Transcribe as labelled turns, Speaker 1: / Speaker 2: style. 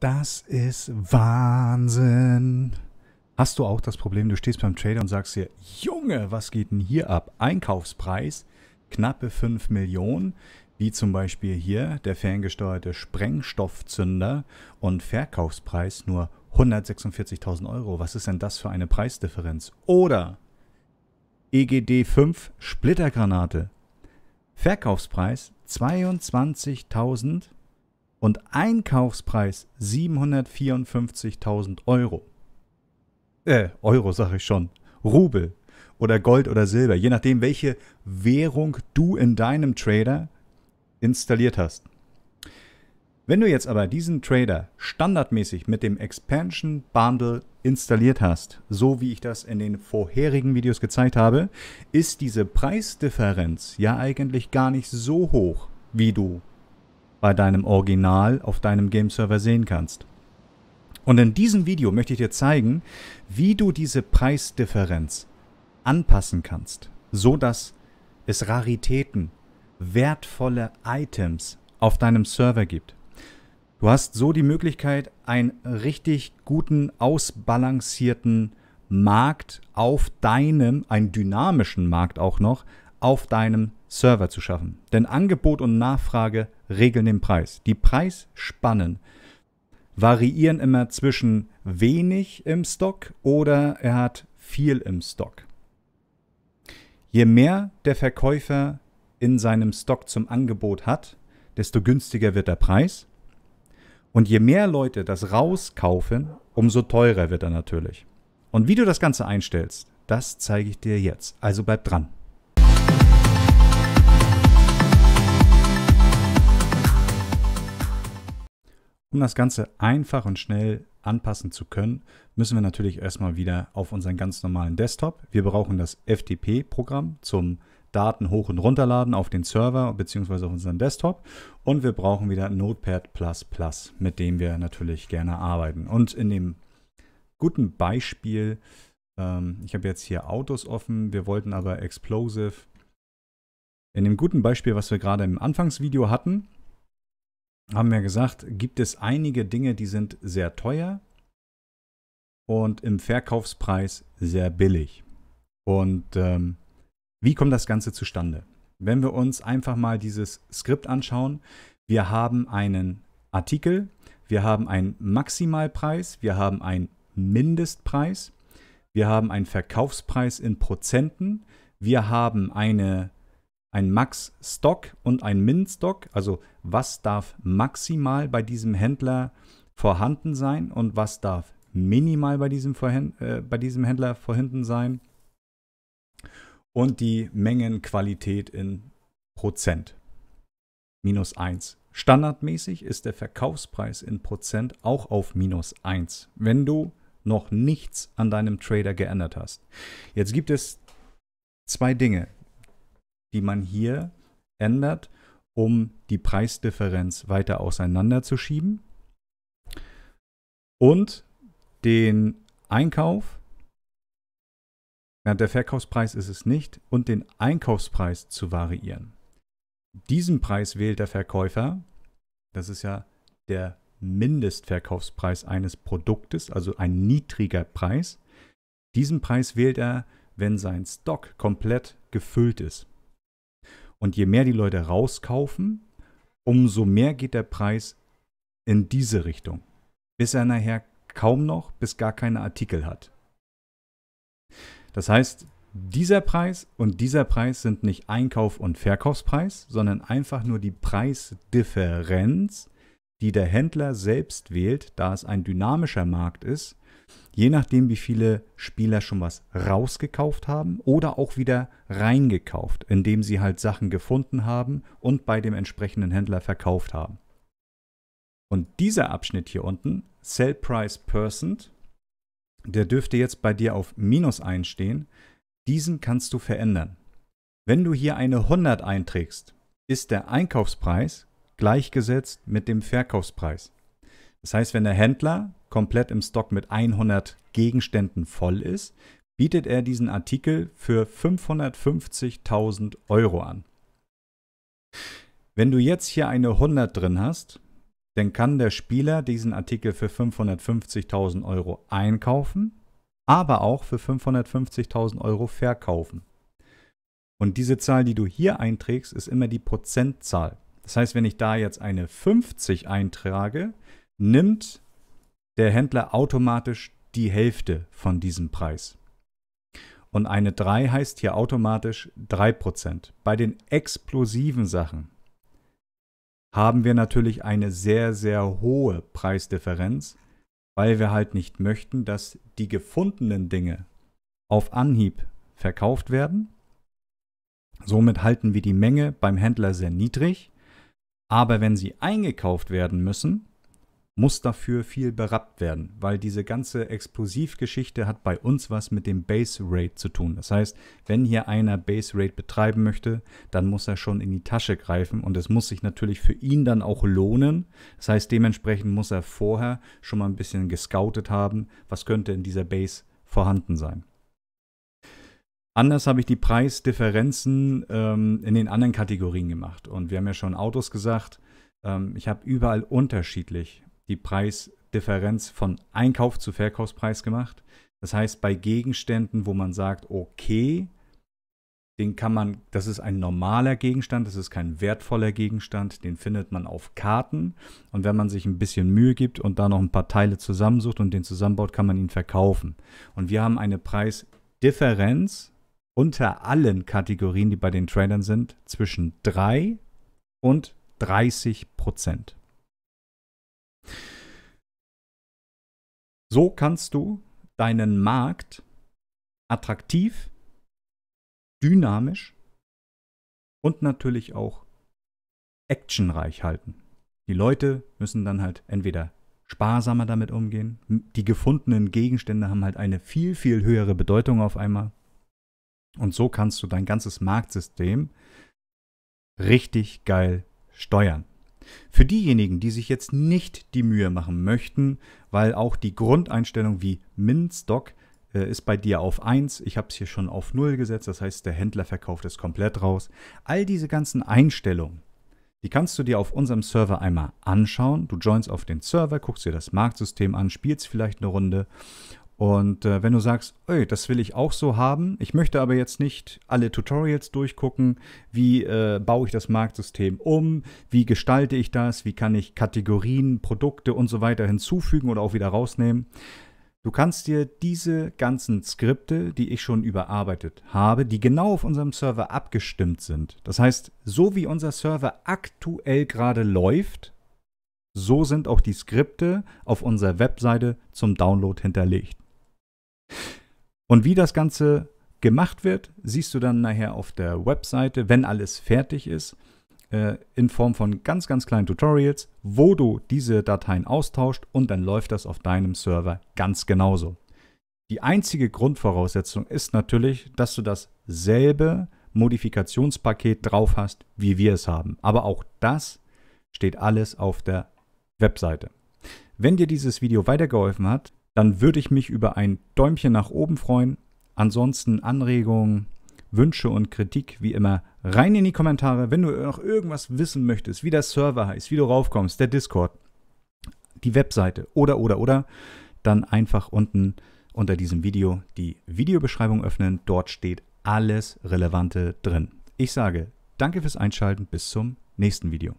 Speaker 1: Das ist Wahnsinn. Hast du auch das Problem, du stehst beim Trader und sagst dir, Junge, was geht denn hier ab? Einkaufspreis, knappe 5 Millionen, wie zum Beispiel hier der ferngesteuerte Sprengstoffzünder und Verkaufspreis nur 146.000 Euro. Was ist denn das für eine Preisdifferenz? Oder EGD5 Splittergranate, Verkaufspreis 22.000 Euro und Einkaufspreis 754.000 Euro. Äh, Euro sage ich schon. Rubel oder Gold oder Silber, je nachdem, welche Währung du in deinem Trader installiert hast. Wenn du jetzt aber diesen Trader standardmäßig mit dem Expansion Bundle installiert hast, so wie ich das in den vorherigen Videos gezeigt habe, ist diese Preisdifferenz ja eigentlich gar nicht so hoch, wie du bei deinem Original auf deinem Game-Server sehen kannst. Und in diesem Video möchte ich dir zeigen, wie du diese Preisdifferenz anpassen kannst, so dass es Raritäten, wertvolle Items auf deinem Server gibt. Du hast so die Möglichkeit, einen richtig guten, ausbalancierten Markt auf deinem, einen dynamischen Markt auch noch, auf deinem Server zu schaffen. Denn Angebot und Nachfrage regeln den Preis. Die Preisspannen variieren immer zwischen wenig im Stock oder er hat viel im Stock. Je mehr der Verkäufer in seinem Stock zum Angebot hat, desto günstiger wird der Preis. Und je mehr Leute das rauskaufen, umso teurer wird er natürlich. Und wie du das Ganze einstellst, das zeige ich dir jetzt. Also bleib dran. Um das Ganze einfach und schnell anpassen zu können, müssen wir natürlich erstmal wieder auf unseren ganz normalen Desktop. Wir brauchen das FTP-Programm zum Daten hoch und runterladen auf den Server bzw. auf unseren Desktop. Und wir brauchen wieder Notepad, mit dem wir natürlich gerne arbeiten. Und in dem guten Beispiel, ähm, ich habe jetzt hier Autos offen, wir wollten aber Explosive. In dem guten Beispiel, was wir gerade im Anfangsvideo hatten, haben wir gesagt, gibt es einige Dinge, die sind sehr teuer und im Verkaufspreis sehr billig. Und ähm, wie kommt das Ganze zustande? Wenn wir uns einfach mal dieses Skript anschauen, wir haben einen Artikel, wir haben einen Maximalpreis, wir haben einen Mindestpreis, wir haben einen Verkaufspreis in Prozenten, wir haben eine ein Max-Stock und ein Min-Stock. Also was darf maximal bei diesem Händler vorhanden sein und was darf minimal bei diesem, vorhin, äh, bei diesem Händler vorhanden sein. Und die Mengenqualität in Prozent. Minus 1. Standardmäßig ist der Verkaufspreis in Prozent auch auf minus 1, wenn du noch nichts an deinem Trader geändert hast. Jetzt gibt es zwei Dinge die man hier ändert, um die Preisdifferenz weiter auseinanderzuschieben und den Einkauf, ja, der Verkaufspreis ist es nicht, und den Einkaufspreis zu variieren. Diesen Preis wählt der Verkäufer, das ist ja der Mindestverkaufspreis eines Produktes, also ein niedriger Preis. Diesen Preis wählt er, wenn sein Stock komplett gefüllt ist. Und je mehr die Leute rauskaufen, umso mehr geht der Preis in diese Richtung, bis er nachher kaum noch, bis gar keine Artikel hat. Das heißt, dieser Preis und dieser Preis sind nicht Einkauf- und Verkaufspreis, sondern einfach nur die Preisdifferenz, die der Händler selbst wählt, da es ein dynamischer Markt ist je nachdem, wie viele Spieler schon was rausgekauft haben oder auch wieder reingekauft, indem sie halt Sachen gefunden haben und bei dem entsprechenden Händler verkauft haben. Und dieser Abschnitt hier unten, Sell Price Percent, der dürfte jetzt bei dir auf Minus einstehen. Diesen kannst du verändern. Wenn du hier eine 100 einträgst, ist der Einkaufspreis gleichgesetzt mit dem Verkaufspreis. Das heißt, wenn der Händler komplett im Stock mit 100 Gegenständen voll ist, bietet er diesen Artikel für 550.000 Euro an. Wenn du jetzt hier eine 100 drin hast, dann kann der Spieler diesen Artikel für 550.000 Euro einkaufen, aber auch für 550.000 Euro verkaufen. Und diese Zahl, die du hier einträgst, ist immer die Prozentzahl. Das heißt, wenn ich da jetzt eine 50 eintrage, nimmt der Händler automatisch die Hälfte von diesem Preis. Und eine 3 heißt hier automatisch 3%. Bei den explosiven Sachen haben wir natürlich eine sehr, sehr hohe Preisdifferenz, weil wir halt nicht möchten, dass die gefundenen Dinge auf Anhieb verkauft werden. Somit halten wir die Menge beim Händler sehr niedrig. Aber wenn sie eingekauft werden müssen, muss dafür viel berappt werden, weil diese ganze Explosivgeschichte hat bei uns was mit dem Base Rate zu tun. Das heißt, wenn hier einer Base Rate betreiben möchte, dann muss er schon in die Tasche greifen und es muss sich natürlich für ihn dann auch lohnen. Das heißt, dementsprechend muss er vorher schon mal ein bisschen gescoutet haben, was könnte in dieser Base vorhanden sein. Anders habe ich die Preisdifferenzen ähm, in den anderen Kategorien gemacht. Und wir haben ja schon Autos gesagt, ähm, ich habe überall unterschiedlich die Preisdifferenz von Einkauf zu Verkaufspreis gemacht. Das heißt, bei Gegenständen, wo man sagt, okay, den kann man, das ist ein normaler Gegenstand, das ist kein wertvoller Gegenstand, den findet man auf Karten. Und wenn man sich ein bisschen Mühe gibt und da noch ein paar Teile zusammensucht und den zusammenbaut, kann man ihn verkaufen. Und wir haben eine Preisdifferenz unter allen Kategorien, die bei den Tradern sind, zwischen 3 und 30 Prozent. So kannst du deinen Markt attraktiv, dynamisch und natürlich auch actionreich halten. Die Leute müssen dann halt entweder sparsamer damit umgehen, die gefundenen Gegenstände haben halt eine viel, viel höhere Bedeutung auf einmal. Und so kannst du dein ganzes Marktsystem richtig geil steuern. Für diejenigen, die sich jetzt nicht die Mühe machen möchten, weil auch die Grundeinstellung wie Min-Stock äh, ist bei dir auf 1, ich habe es hier schon auf 0 gesetzt, das heißt der Händler verkauft es komplett raus. All diese ganzen Einstellungen, die kannst du dir auf unserem Server einmal anschauen. Du joinst auf den Server, guckst dir das Marktsystem an, spielst vielleicht eine Runde und äh, wenn du sagst, ey, das will ich auch so haben, ich möchte aber jetzt nicht alle Tutorials durchgucken, wie äh, baue ich das Marktsystem um, wie gestalte ich das, wie kann ich Kategorien, Produkte und so weiter hinzufügen oder auch wieder rausnehmen. Du kannst dir diese ganzen Skripte, die ich schon überarbeitet habe, die genau auf unserem Server abgestimmt sind. Das heißt, so wie unser Server aktuell gerade läuft, so sind auch die Skripte auf unserer Webseite zum Download hinterlegt. Und wie das Ganze gemacht wird, siehst du dann nachher auf der Webseite, wenn alles fertig ist, äh, in Form von ganz, ganz kleinen Tutorials, wo du diese Dateien austauscht und dann läuft das auf deinem Server ganz genauso. Die einzige Grundvoraussetzung ist natürlich, dass du dasselbe Modifikationspaket drauf hast, wie wir es haben. Aber auch das steht alles auf der Webseite. Wenn dir dieses Video weitergeholfen hat, dann würde ich mich über ein Däumchen nach oben freuen. Ansonsten Anregungen, Wünsche und Kritik wie immer rein in die Kommentare. Wenn du noch irgendwas wissen möchtest, wie der Server heißt, wie du raufkommst, der Discord, die Webseite oder oder oder, dann einfach unten unter diesem Video die Videobeschreibung öffnen. Dort steht alles Relevante drin. Ich sage danke fürs Einschalten. Bis zum nächsten Video.